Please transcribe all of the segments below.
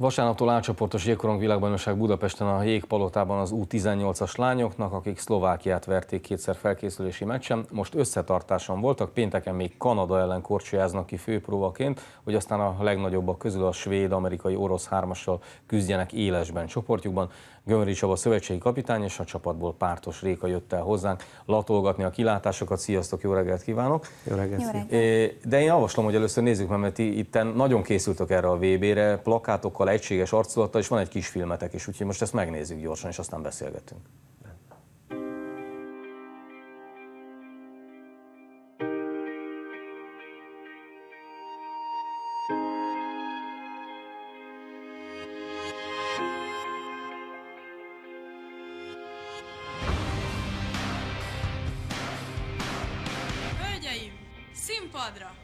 Vasárnaptól átcsoportos jégkorong világbajnokság Budapesten a jégpalotában az U18-as lányoknak, akik Szlovákiát verték kétszer felkészülési meccsen. Most összetartáson voltak, pénteken még Kanada ellen korcsolyáznak ki főpróvaként, hogy aztán a legnagyobbak közül a svéd-amerikai orosz hármassal küzdjenek élesben csoportjukban. Gömöri Csaba szövetségi kapitány és a csapatból pártos Réka jött el hozzánk latolgatni a kilátásokat. Sziasztok, jó reggelt kívánok! Jó reggelt! Jó reggelt. De én javaslom, hogy először nézzük meg, mert itt nagyon készültök erre a VB-re, plakátokkal, egységes arculattal, és van egy kis filmetek is, úgyhogy most ezt megnézzük gyorsan, és aztán beszélgetünk. színpadra!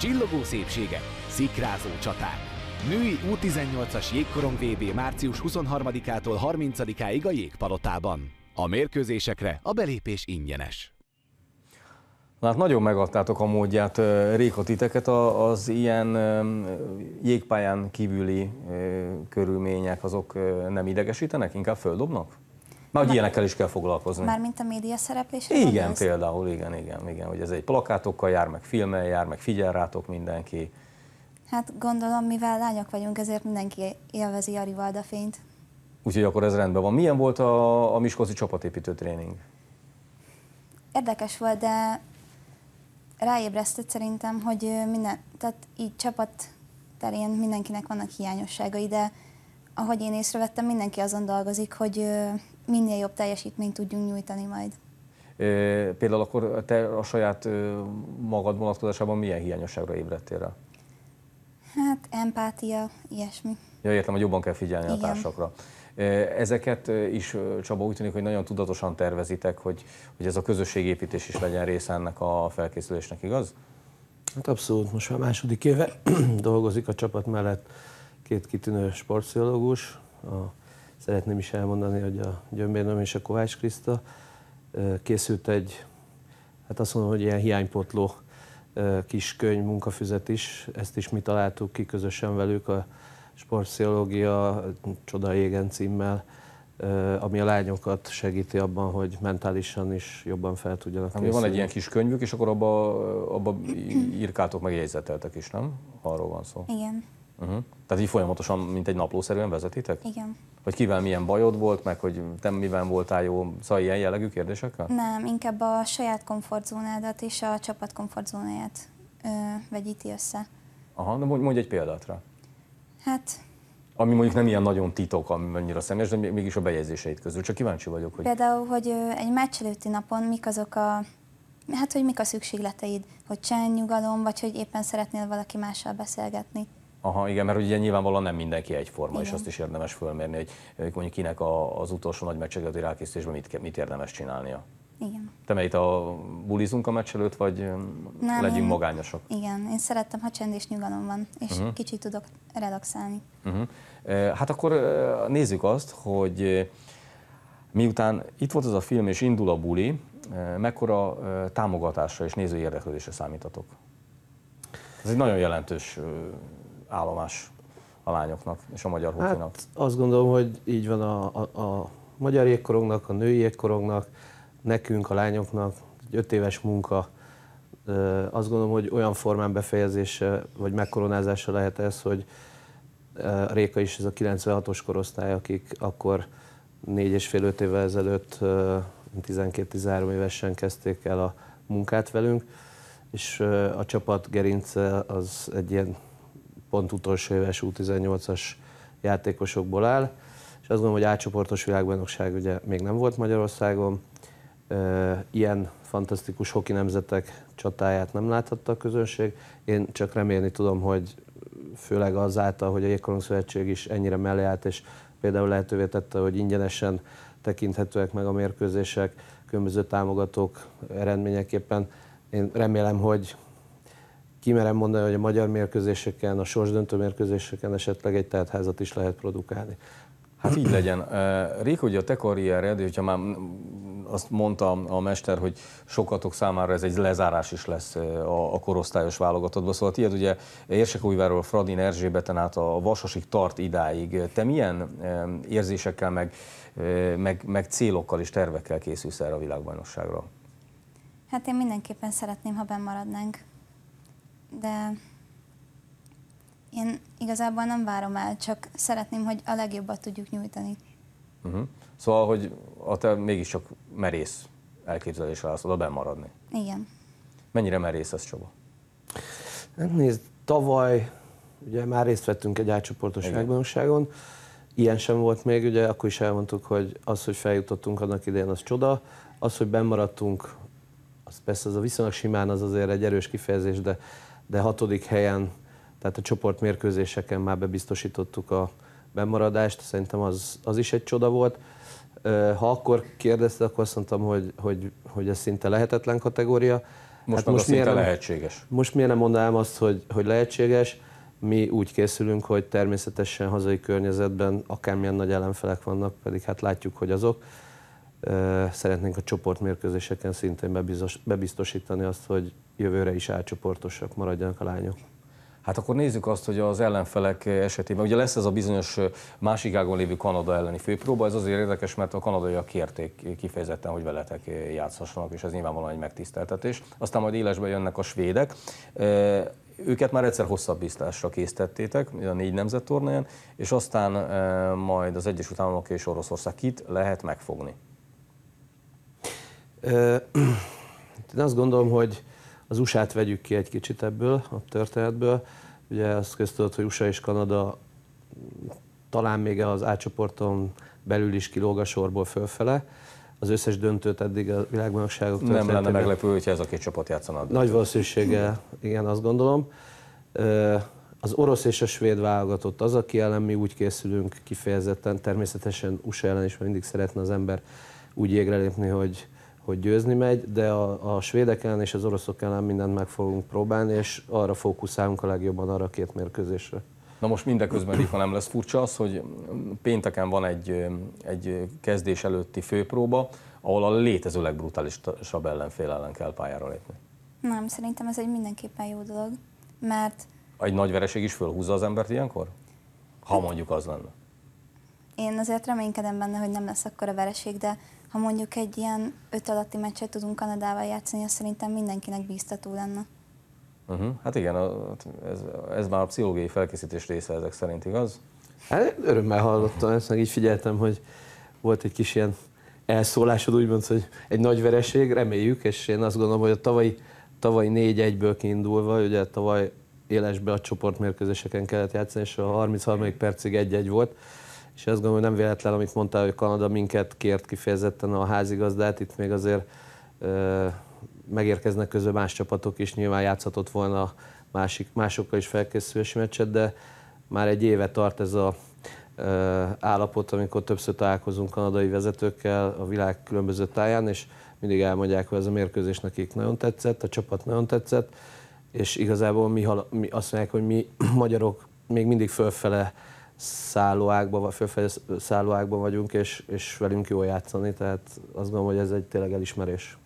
Csillogó szépsége, szikrázó csaták. Női U18-as jégkorong VB március 23-ától 30-áig a jégpalotában. A mérkőzésekre a belépés ingyenes. Na Hát nagyon megadtátok a módját, Réka titeket az ilyen jégpályán kívüli körülmények, azok nem idegesítenek, inkább földobnak? Már hogy ilyenekkel is kell foglalkozni. Mármint a média szereplésre? Igen, gondolsz? például, igen, igen, igen, hogy ez egy plakátokkal jár, meg filmmel jár, meg figyel rátok mindenki. Hát gondolom, mivel lányok vagyunk, ezért mindenki élvezi a fényt. Úgyhogy akkor ez rendben van. Milyen volt a, a Miskolci csapatépítő tréning? Érdekes volt, de ráébresztett szerintem, hogy minden, tehát így csapat terén mindenkinek vannak hiányosságai, de ahogy én észrevettem, mindenki azon dolgozik, hogy minél jobb teljesítményt tudjunk nyújtani majd. Például akkor te a saját magad vonatkozásában milyen hiányosságra ébredtél rá? Hát empátia, ilyesmi. Ja, értem, hogy jobban kell figyelni Igen. a társakra. Ezeket is, Csaba, úgy tűnik, hogy nagyon tudatosan tervezitek, hogy, hogy ez a közösségépítés is legyen része ennek a felkészülésnek, igaz? Hát abszolút, most már második éve dolgozik a csapat mellett két kitűnő sportpszichológus, a szeretném is elmondani, hogy a Gyömbérnöm és a Kovács Kriszta készült egy, hát azt mondom, hogy ilyen hiánypotló kis könyv, munkafüzet is. Ezt is mi találtuk ki közösen velük a Sportpszichológia Csoda Égen címmel, ami a lányokat segíti abban, hogy mentálisan is jobban fel tudjanak készülni. Van egy ilyen kis könyvük, és akkor abba, abba írkátok megjegyzeteltek is, nem? Arról van szó. Igen. Uh-huh. Tehát így folyamatosan, mint egy naplószerűen vezetitek? Igen. Hogy kivel milyen bajod volt, meg hogy te miben voltál jó, szóval ilyen jellegű kérdésekkel? Nem, inkább a saját komfortzónádat és a csapat komfortzónáját ö, vegyíti össze. Aha, de mondj, egy példát rá. Hát... Ami mondjuk nem ilyen nagyon titok, ami annyira személyes, de mégis a bejegyzéseid közül. Csak kíváncsi vagyok, hogy... Például, hogy egy meccs előtti napon mik azok a... Hát, hogy mik a szükségleteid, hogy csend, nyugalom, vagy hogy éppen szeretnél valaki mással beszélgetni. Aha, igen, mert ugye nyilvánvalóan nem mindenki egyforma, igen. és azt is érdemes fölmérni, hogy mondjuk kinek az utolsó nagy meccsegető rákészítésben mit, mit érdemes csinálnia. Igen. Te melyik a bulizunk a meccs előtt, vagy Nem, legyünk én, magányosak? Igen, én szerettem, ha csend és nyugalom van, és uh-huh. kicsit tudok relaxálni. Uh-huh. Hát akkor nézzük azt, hogy miután itt volt az a film, és indul a buli, mekkora támogatásra és nézői érdeklődésre számítatok? Ez egy nagyon jelentős állomás a lányoknak és a magyar hát, hokinak. Hát azt gondolom, hogy így van a, a, a magyar jégkorongnak, a női jégkorongnak, nekünk, a lányoknak, egy öt éves munka. Azt gondolom, hogy olyan formán befejezése vagy megkoronázása lehet ez, hogy a Réka is ez a 96-os korosztály, akik akkor négy és fél öt évvel ezelőtt 12-13 évesen kezdték el a munkát velünk, és a csapat gerince az egy ilyen pont utolsó éves U18-as játékosokból áll, és azt gondolom, hogy átcsoportos világbajnokság ugye még nem volt Magyarországon, ilyen fantasztikus hoki nemzetek csatáját nem láthatta a közönség. Én csak remélni tudom, hogy főleg azáltal, hogy a Jégkorong Szövetség is ennyire mellé állt, és például lehetővé tette, hogy ingyenesen tekinthetőek meg a mérkőzések, különböző támogatók eredményeképpen. Én remélem, hogy kimerem mondani, hogy a magyar mérkőzéseken, a sorsdöntő mérkőzéseken esetleg egy teltházat is lehet produkálni. Hát így legyen. Rék, hogy a te karriered, hogyha már azt mondta a mester, hogy sokatok számára ez egy lezárás is lesz a, korosztályos válogatottban. Szóval tiéd ugye Érsekújváról Fradin Erzsébeten át a Vasasig tart idáig. Te milyen érzésekkel, meg, meg, meg célokkal és tervekkel készülsz erre a világbajnokságra? Hát én mindenképpen szeretném, ha benn de én igazából nem várom el, csak szeretném, hogy a legjobbat tudjuk nyújtani. Uh-huh. Szóval, hogy a te mégiscsak merész elképzelésre állsz oda maradni. Igen. Mennyire merész ez, Csaba? Hát nézd, tavaly ugye már részt vettünk egy átcsoportos világbajnokságon, ilyen sem volt még, ugye akkor is elmondtuk, hogy az, hogy feljutottunk annak idején, az csoda, az, hogy bemaradtunk, az persze az a viszonylag simán, az azért egy erős kifejezés, de de hatodik helyen, tehát a csoportmérkőzéseken már bebiztosítottuk a bemaradást, szerintem az, az is egy csoda volt. Ha akkor kérdezted, akkor azt mondtam, hogy, hogy, hogy ez szinte lehetetlen kategória. Most hát most miért nem, lehetséges. Most miért nem mondanám azt, hogy, hogy lehetséges. Mi úgy készülünk, hogy természetesen hazai környezetben akármilyen nagy ellenfelek vannak, pedig hát látjuk, hogy azok. Szeretnénk a csoportmérkőzéseken szintén bebiztosítani azt, hogy jövőre is átcsoportosak maradjanak a lányok. Hát akkor nézzük azt, hogy az ellenfelek esetében, ugye lesz ez a bizonyos másik ágon lévő Kanada elleni főpróba, ez azért érdekes, mert a kanadaiak kérték kifejezetten, hogy veletek játszhassanak, és ez nyilvánvalóan egy megtiszteltetés. Aztán majd élesbe jönnek a svédek, őket már egyszer hosszabbíztásra késztettétek, a négy nemzet tornáján, és aztán majd az Egyesült Államok és Oroszország kit lehet megfogni? Én azt gondolom, hogy az USA-t vegyük ki egy kicsit ebből a történetből. Ugye azt köztudott, hogy USA és Kanada talán még az átcsoporton belül is kilóg a sorból fölfele. Az összes döntőt eddig a világbajnokságok Nem lenne meglepő, hogyha ez a két csapat játszana. A Nagy valószínűséggel, igen, azt gondolom. Az orosz és a svéd válogatott az, aki ellen mi úgy készülünk kifejezetten, természetesen USA ellen is mindig szeretne az ember úgy égre lépni, hogy hogy győzni megy, de a, a svédek ellen és az oroszok ellen mindent meg fogunk próbálni, és arra fókuszálunk a legjobban arra a két mérkőzésre. Na most mindeközben, Rifa, nem lesz furcsa az, hogy pénteken van egy, egy kezdés előtti főpróba, ahol a létező legbrutálisabb ellenfél ellen kell pályára lépni. Nem, szerintem ez egy mindenképpen jó dolog, mert... Egy nagy vereség is fölhúzza az embert ilyenkor? Ha hát- mondjuk az lenne. Én azért reménykedem benne, hogy nem lesz akkor a vereség, de ha mondjuk egy ilyen öt alatti meccset tudunk Kanadával játszani, az szerintem mindenkinek bíztató lenne. Uh-huh. Hát igen, ez, ez már a pszichológiai felkészítés része ezek szerint, igaz? Hát örömmel hallottam ezt, meg így figyeltem, hogy volt egy kis ilyen elszólásod, úgymond, hogy egy nagy vereség, reméljük, és én azt gondolom, hogy a tavalyi, tavalyi négy egyből kiindulva, ugye tavaly élesbe a csoportmérkőzéseken kellett játszani, és a 33. percig egy egy volt, és azt gondolom, hogy nem véletlen, amit mondtál, hogy Kanada minket kért kifejezetten a házigazdát, itt még azért ö, megérkeznek közben más csapatok is, nyilván játszhatott volna másik, másokkal is felkészülési meccset, de már egy éve tart ez a ö, állapot, amikor többször találkozunk kanadai vezetőkkel a világ különböző táján, és mindig elmondják, hogy ez a mérkőzés nekik nagyon tetszett, a csapat nagyon tetszett, és igazából mi, mi azt mondják, hogy mi magyarok még mindig fölfele szállóákban, szállóákban vagyunk, és, és velünk jó játszani, tehát azt gondolom, hogy ez egy tényleg elismerés.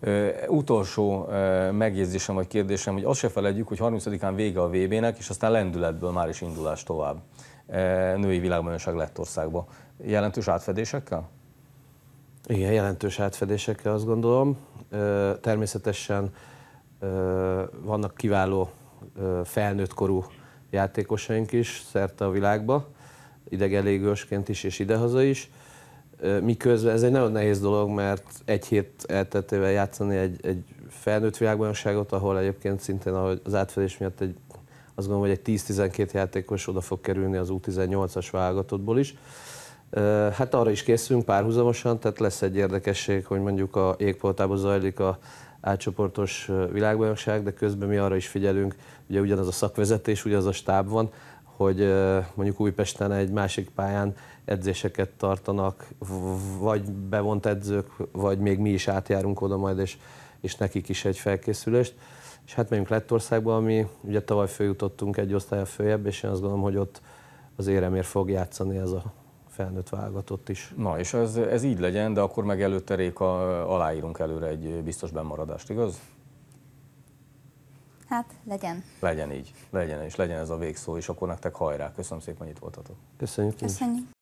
Ö, utolsó ö, megjegyzésem vagy kérdésem, hogy azt se felejtjük, hogy 30-án vége a VB-nek, és aztán lendületből már is indulás tovább e, női világbajnokság országba. Jelentős átfedésekkel? Igen, jelentős átfedésekkel azt gondolom. Természetesen vannak kiváló felnőttkorú korú játékosaink is szerte a világba, idegelégősként is és idehaza is. Miközben ez egy nagyon nehéz dolog, mert egy hét elteltével játszani egy, egy felnőtt világbajnokságot, ahol egyébként szintén az átfedés miatt egy, azt gondolom, hogy egy 10-12 játékos oda fog kerülni az U18-as válogatottból is. Hát arra is készülünk párhuzamosan, tehát lesz egy érdekesség, hogy mondjuk a jégpoltába zajlik a átcsoportos világbajnokság, de közben mi arra is figyelünk, ugye ugyanaz a szakvezetés, ugyanaz a stáb van, hogy mondjuk Újpesten egy másik pályán edzéseket tartanak, vagy bevont edzők, vagy még mi is átjárunk oda majd, és, és nekik is egy felkészülést. És hát megyünk Lettországba, ami ugye tavaly följutottunk egy osztálya följebb, és én azt gondolom, hogy ott az éremért fog játszani ez a felnőtt válogatott is. Na, és ez, ez így legyen, de akkor meg előtte Réka eh, aláírunk előre egy biztos bemaradást, igaz? Hát, legyen. Legyen így, legyen, és legyen ez a végszó, és akkor nektek hajrá. Köszönöm szépen, hogy itt voltatok. Köszönjük. Köszönjük.